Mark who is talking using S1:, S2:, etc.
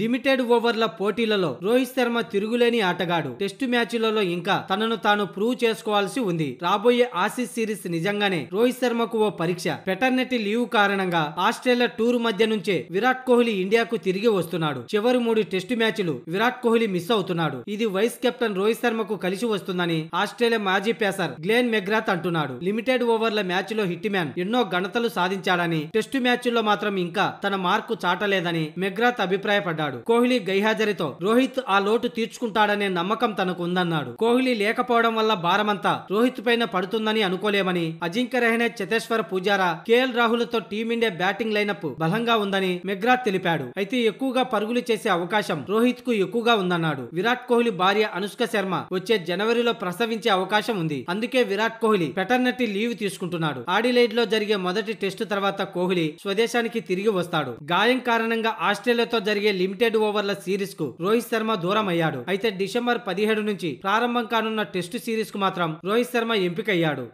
S1: limited ఓవర్ల పోటీలలో రోహిత్ శర్మ తిరుగులేని ఆటగాడు టెస్టు మ్యాచ్లలో ఇంకా తనను తాను ప్రూవ్ చేసుకోవాల్సి ఉంది రాబోయే ఆసీస్ సిరీస్ నిజంగానే రోహిత్ శర్మకు ఓ పరీక్ష పెటర్నిటీ లీవ్ కారణంగా ఆస్ట్రేలియా టూర్ మధ్య నుంచే విరాట్ కోహ్లీ ఇండియాకు తిరిగి వస్తున్నాడు చివరి మూడు టెస్టు మ్యాచ్లు విరాట్ కోహ్లీ మిస్ అవుతున్నాడు ఇది వైస్ కెప్టెన్ రోహిత్ శర్మకు కలిసి వస్తుందని ఆస్ట్రేలియా మాజీ పేసర్ గ్లేన్ మెగ్రాత్ అంటున్నాడు లిమిటెడ్ ఓవర్ల మ్యాచ్ లో హిట్ మ్యాన్ ఎన్నో ఘనతలు సాధించాడని టెస్టు మ్యాచ్ల్లో మాత్రం ఇంకా తన మార్కు చాటలేదని మెగ్రాత్ అభిప్రాయపడ్డారు ఆడాడు కోహ్లీ గైహాజరితో రోహిత్ ఆ లోటు తీర్చుకుంటాడనే నమ్మకం తనకు ఉందన్నాడు కోహ్లీ లేకపోవడం వల్ల భారమంతా రోహిత్ పైన పడుతుందని అనుకోలేమని అజింక్య రెహనే చతేశ్వర పూజారా కేఎల్ రాహుల్తో టీమిండియా బ్యాటింగ్ లైనప్ బలంగా ఉందని మెగ్రాత్ తెలిపాడు అయితే ఎక్కువగా పరుగులు చేసే అవకాశం రోహిత్ కు ఎక్కువగా ఉందన్నాడు విరాట్ కోహ్లీ భార్య అనుష్క శర్మ వచ్చే జనవరిలో ప్రసవించే అవకాశం ఉంది అందుకే విరాట్ కోహ్లీ పెటర్నటీ లీవ్ తీసుకుంటున్నాడు ఆడిలైడ్ లో జరిగే మొదటి టెస్టు తర్వాత కోహ్లీ స్వదేశానికి తిరిగి వస్తాడు గాయం కారణంగా ఆస్ట్రేలియాతో జరిగే లిమిట్ లిమిటెడ్ ఓవర్ల సిరీస్ కు రోహిత్ శర్మ దూరం అయ్యాడు అయితే డిసెంబర్ పదిహేడు నుంచి ప్రారంభం కానున్న టెస్టు సిరీస్ కు మాత్రం రోహిత్ శర్మ ఎంపికయ్యాడు